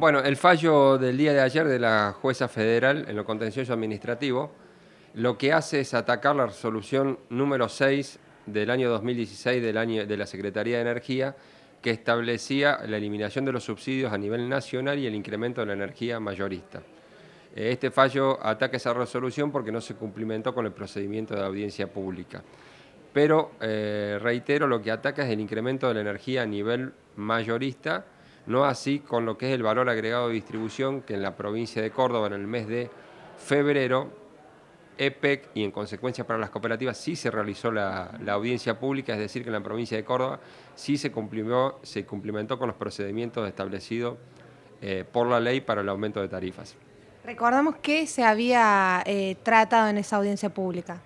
bueno, el fallo del día de ayer de la jueza federal en lo contencioso administrativo lo que hace es atacar la resolución número 6 del año 2016 del año, de la Secretaría de Energía que establecía la eliminación de los subsidios a nivel nacional y el incremento de la energía mayorista. Este fallo ataca esa resolución porque no se cumplimentó con el procedimiento de audiencia pública. Pero, eh, reitero, lo que ataca es el incremento de la energía a nivel mayorista no así con lo que es el valor agregado de distribución, que en la provincia de Córdoba en el mes de febrero, EPEC y en consecuencia para las cooperativas sí se realizó la, audiencia pública, es decir, que en la provincia de Córdoba sí se cumplió, se cumplimentó con los procedimientos establecidos eh, por la ley para el aumento de tarifas. Recordamos que se había eh, tratado en esa audiencia pública.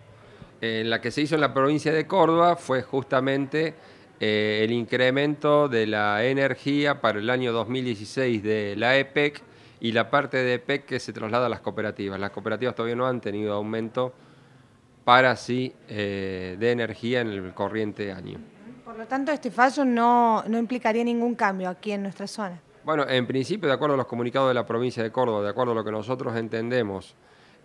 en eh, la que se hizo en la provincia de Córdoba fue justamente eh, el incremento de la energía para el año 2016 de la EPEC y la parte de EPEC que se traslada a las cooperativas. Las cooperativas todavía no han tenido aumento para sí eh, de energía en el corriente año. Por lo tanto, este fallo no implicaría ningún cambio aquí en nuestra zona. Bueno, en principio, de acuerdo a los comunicados de la provincia de Córdoba, de acuerdo a lo que nosotros entendemos,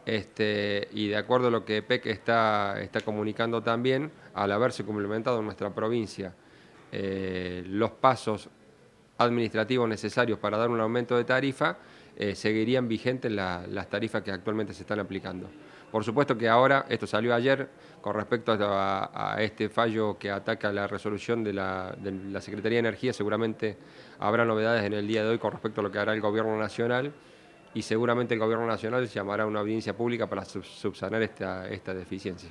este, y de acuerdo a lo que PEC está, comunicando también, al haberse complementado en nuestra provincia eh, los pasos administrativos necesarios para dar un aumento de tarifa, eh, seguirían vigentes las tarifas que actualmente se están aplicando. Por supuesto que ahora, esto salió ayer, con respecto a, este fallo que ataca la resolución de la, de la Secretaría de Energía, seguramente habrá novedades en el día de hoy con respecto a lo que hará el Gobierno Nacional y seguramente el Gobierno Nacional llamará a una audiencia pública para subsanar esta, esta deficiencia.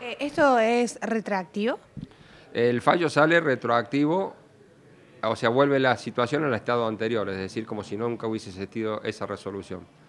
Eh, ¿Esto es retroactivo? El fallo sale retroactivo, o sea, vuelve la situación al estado anterior, es decir, como si nunca hubiese existido esa resolución.